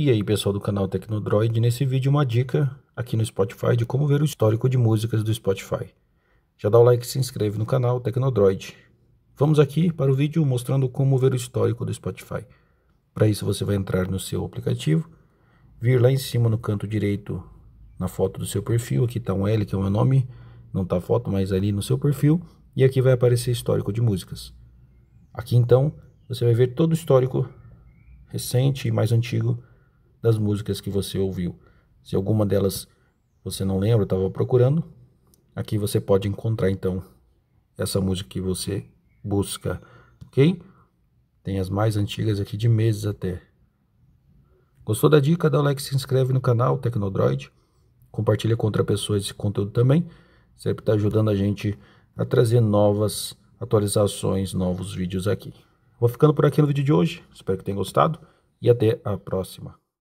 E aí pessoal do canal Tecnodroid, nesse vídeo uma dica aqui no Spotify de como ver o histórico de músicas do Spotify. Já dá o like e se inscreve no canal Tecnodroid. Vamos aqui para o vídeo mostrando como ver o histórico do Spotify. Para isso você vai entrar no seu aplicativo, vir lá em cima no canto direito na foto do seu perfil, aqui está um L que é o meu nome, não está foto, mas ali no seu perfil, e aqui vai aparecer histórico de músicas. Aqui então você vai ver todo o histórico recente e mais antigo das músicas que você ouviu. Se alguma delas você não lembra, estava procurando, aqui você pode encontrar então essa música que você busca, ok? Tem as mais antigas aqui de meses até. Gostou da dica? Dá o like, se inscreve no canal Tecnodroid, compartilha com outra pessoa esse conteúdo também, sempre está ajudando a gente a trazer novas atualizações, novos vídeos aqui. Vou ficando por aqui no vídeo de hoje, espero que tenham gostado e até a próxima.